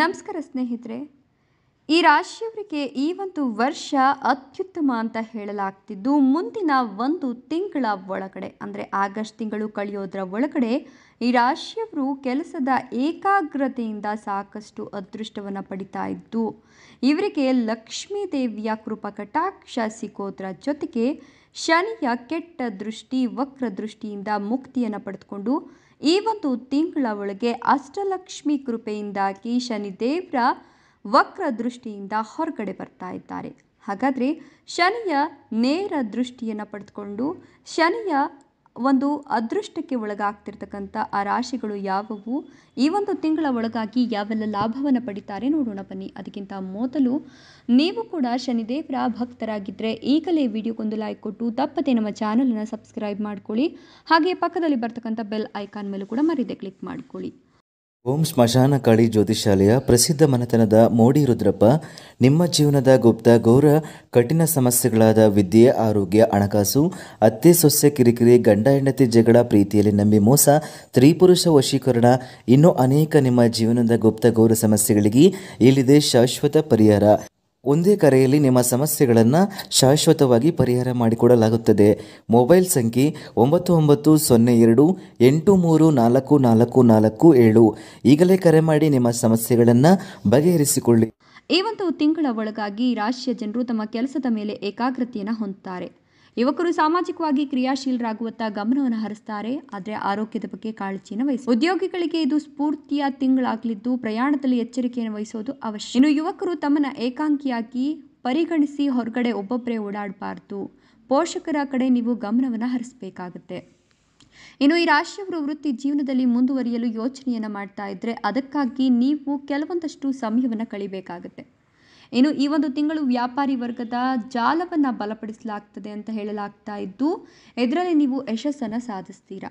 ನಮಸ್ಕಾರ ಸ್ನೇಹಿತರೆ ಈ ರಾಶಿಯವರಿಗೆ ಈ ಒಂದು ವರ್ಷ ಅತ್ಯುತ್ತಮ ಅಂತ ಹೇಳಲಾಗ್ತಿದ್ದು ಮುಂದಿನ ಒಂದು ತಿಂಗಳ ಒಳಗಡೆ ಅಂದರೆ ಆಗಸ್ಟ್ ತಿಂಗಳು ಕಳೆಯೋದ್ರ ಒಳಗಡೆ ಈ ರಾಶಿಯವರು ಕೆಲಸದ ಏಕಾಗ್ರತೆಯಿಂದ ಸಾಕಷ್ಟು ಅದೃಷ್ಟವನ್ನು ಪಡಿತಾ ಇದ್ದು ಇವರಿಗೆ ಲಕ್ಷ್ಮೀ ದೇವಿಯ ಕೃಪಾ ಕಟಾಕ್ಷ ಸಿಗೋದ್ರ ಜೊತೆಗೆ ಶನಿಯ ಕೆಟ್ಟ ದೃಷ್ಟಿ ವಕ್ರ ದೃಷ್ಟಿಯಿಂದ ಮುಕ್ತಿಯನ್ನು ಪಡೆದುಕೊಂಡು ಈ ಒಂದು ತಿಂಗಳ ಒಳಗೆ ಅಷ್ಟಲಕ್ಷ್ಮಿ ಕೃಪೆಯಿಂದಾಗಿ ಶನಿದೇವರ ವಕ್ರ ದೃಷ್ಟಿಯಿಂದ ಹೊರಗಡೆ ಬರ್ತಾ ಇದ್ದಾರೆ ಹಾಗಾದರೆ ಶನಿಯ ನೇರ ದೃಷ್ಟಿಯನ್ನು ಪಡೆದುಕೊಂಡು ಶನಿಯ ಒಂದು ಅದೃಷ್ಟಕ್ಕೆ ಒಳಗಾಗ್ತಿರ್ತಕ್ಕಂಥ ಆ ರಾಶಿಗಳು ಯಾವುವು ಈ ಒಂದು ತಿಂಗಳ ಒಳಗಾಗಿ ಯಾವೆಲ್ಲ ಲಾಭವನ್ನು ಪಡಿತಾರೆ ನೋಡೋಣ ಬನ್ನಿ ಅದಕ್ಕಿಂತ ಮೊದಲು ನೀವು ಕೂಡ ಶನಿದೇವರ ಭಕ್ತರಾಗಿದ್ದರೆ ಈಗಲೇ ವಿಡಿಯೋಗೊಂದು ಲೈಕ್ ಕೊಟ್ಟು ತಪ್ಪದೆ ನಮ್ಮ ಚಾನಲನ್ನು ಸಬ್ಸ್ಕ್ರೈಬ್ ಮಾಡ್ಕೊಳ್ಳಿ ಹಾಗೆ ಪಕ್ಕದಲ್ಲಿ ಬರ್ತಕ್ಕಂಥ ಬೆಲ್ ಐಕಾನ್ ಮೇಲೂ ಕೂಡ ಮರೀದೆ ಕ್ಲಿಕ್ ಮಾಡ್ಕೊಳ್ಳಿ ಓಂ ಸ್ಮಶಾನ ಕಾಳಿ ಜ್ಯೋತಿಷಾಲೆಯ ಪ್ರಸಿದ್ಧ ಮನೆತನದ ಮೋಡಿ ರುದ್ರಪ್ಪ ನಿಮ್ಮ ಜೀವನದ ಗುಪ್ತ ಗೌರ ಕಠಿಣ ಸಮಸ್ಯೆಗಳಾದ ವಿದ್ಯೆ ಆರೋಗ್ಯ ಹಣಕಾಸು ಅತ್ತೆ ಸೊಸೆ ಕಿರಿಕಿರಿ ಗಂಡ ಹೆಂಡತಿ ಜಗಳ ಪ್ರೀತಿಯಲ್ಲಿ ನಂಬಿ ಮೋಸ ತ್ರಿಪುರುಷ ವಶೀಕರಣ ಇನ್ನೂ ಅನೇಕ ನಿಮ್ಮ ಜೀವನದ ಗುಪ್ತ ಗೌರ ಸಮಸ್ಯೆಗಳಿಗೆ ಇಲ್ಲಿದೆ ಶಾಶ್ವತ ಪರಿಹಾರ ಒಂದೇ ಕರೆಯಲ್ಲಿ ನಿಮ್ಮ ಸಮಸ್ಯೆಗಳನ್ನು ಶಾಶ್ವತವಾಗಿ ಪರಿಹಾರ ಮಾಡಿಕೊಡಲಾಗುತ್ತದೆ ಮೊಬೈಲ್ ಸಂಖ್ಯೆ ಒಂಬತ್ತು ಒಂಬತ್ತು ಸೊನ್ನೆ ಎರಡು ಎಂಟು ಮೂರು ನಾಲ್ಕು ನಾಲ್ಕು ನಾಲ್ಕು ಏಳು ಈಗಲೇ ಕರೆ ಮಾಡಿ ನಿಮ್ಮ ಸಮಸ್ಯೆಗಳನ್ನು ಬಗೆಹರಿಸಿಕೊಳ್ಳಿ ಈ ಒಂದು ತಿಂಗಳ ಒಳಗಾಗಿ ರಾಶಿಯ ಜನರು ತಮ್ಮ ಕೆಲಸದ ಮೇಲೆ ಏಕಾಗ್ರತೆಯನ್ನು ಹೊಂದುತ್ತಾರೆ ಯುವಕರು ಸಾಮಾಜಿಕವಾಗಿ ಕ್ರಿಯಾಶೀಲರಾಗುವತ್ತ ಗಮನವನ್ನು ಹರಿಸ್ತಾರೆ ಆದರೆ ಆರೋಗ್ಯದ ಬಗ್ಗೆ ಕಾಳಜಿನ ವಹಿಸಿ ಉದ್ಯೋಗಿಗಳಿಗೆ ಇದು ಸ್ಫೂರ್ತಿಯ ತಿಂಗಳಾಗಲಿದ್ದು ಪ್ರಯಾಣದಲ್ಲಿ ಎಚ್ಚರಿಕೆಯನ್ನು ವಹಿಸೋದು ಅವಶ್ಯ ಇನ್ನು ಯುವಕರು ತಮ್ಮನ್ನು ಏಕಾಂಗಿಯಾಗಿ ಪರಿಗಣಿಸಿ ಹೊರಗಡೆ ಒಬ್ಬೊಬ್ಬರೇ ಓಡಾಡಬಾರ್ದು ಪೋಷಕರ ಕಡೆ ನೀವು ಗಮನವನ್ನು ಹರಿಸಬೇಕಾಗುತ್ತೆ ಇನ್ನು ಈ ರಾಶಿಯವರು ವೃತ್ತಿ ಜೀವನದಲ್ಲಿ ಮುಂದುವರಿಯಲು ಯೋಚನೆಯನ್ನು ಮಾಡ್ತಾ ಇದ್ರೆ ಅದಕ್ಕಾಗಿ ನೀವು ಕೆಲವೊಂದಷ್ಟು ಸಮಯವನ್ನು ಕಳಿಬೇಕಾಗುತ್ತೆ ಇನ್ನು ಈ ಒಂದು ತಿಂಗಳು ವ್ಯಾಪಾರಿ ವರ್ಗದ ಜಾಲವನ್ನು ಬಲಪಡಿಸಲಾಗ್ತದೆ ಅಂತ ಹೇಳಲಾಗ್ತಾ ಇದ್ದು ಇದರಲ್ಲಿ ನೀವು ಯಶಸ್ಸನ್ನು ಸಾಧಿಸ್ತೀರಾ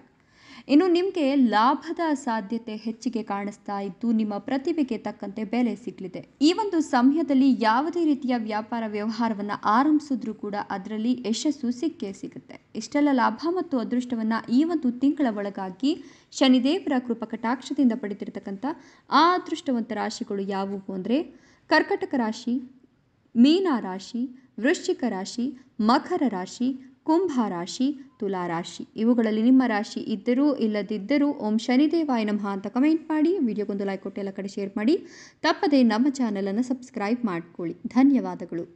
ಇನ್ನು ನಿಮಗೆ ಲಾಭದ ಸಾಧ್ಯತೆ ಹೆಚ್ಚಿಗೆ ಕಾಣಿಸ್ತಾ ಇದ್ದು ನಿಮ್ಮ ಪ್ರತಿಭೆಗೆ ತಕ್ಕಂತೆ ಬೆಲೆ ಸಿಗಲಿದೆ ಈ ಒಂದು ಸಮಯದಲ್ಲಿ ಯಾವುದೇ ರೀತಿಯ ವ್ಯಾಪಾರ ವ್ಯವಹಾರವನ್ನು ಆರಂಭಿಸಿದ್ರೂ ಕೂಡ ಅದರಲ್ಲಿ ಯಶಸ್ಸು ಸಿಕ್ಕೇ ಸಿಗುತ್ತೆ ಇಷ್ಟೆಲ್ಲ ಲಾಭ ಮತ್ತು ಅದೃಷ್ಟವನ್ನು ಈ ಒಂದು ತಿಂಗಳ ಒಳಗಾಗಿ ಶನಿದೇವರ ಕೃಪಕಟಾಕ್ಷದಿಂದ ಪಡೆದಿರತಕ್ಕಂಥ ಆ ಅದೃಷ್ಟವಂತ ರಾಶಿಗಳು ಯಾವುವು ಅಂದರೆ ಕರ್ಕಟಕ ರಾಶಿ ಮೀನ ರಾಶಿ ವೃಶ್ಚಿಕ ರಾಶಿ ಮಕರ ರಾಶಿ ಕುಂಭ ರಾಶಿ ತುಲಾ ರಾಶಿ ಇವುಗಳಲ್ಲಿ ನಿಮ್ಮ ರಾಶಿ ಇದ್ದರೂ ಇಲ್ಲದಿದ್ದರೂ ಓಂ ಶನಿದೇವಾಯ ನಮಃ ಅಂತ ಕಮೆಂಟ್ ಮಾಡಿ ವಿಡಿಯೋಗೊಂದು ಲೈಕ್ ಕೊಟ್ಟು ಎಲ್ಲ ಕಡೆ ಶೇರ್ ಮಾಡಿ ತಪ್ಪದೇ ನಮ್ಮ ಚಾನಲನ್ನು ಸಬ್ಸ್ಕ್ರೈಬ್ ಮಾಡಿಕೊಳ್ಳಿ ಧನ್ಯವಾದಗಳು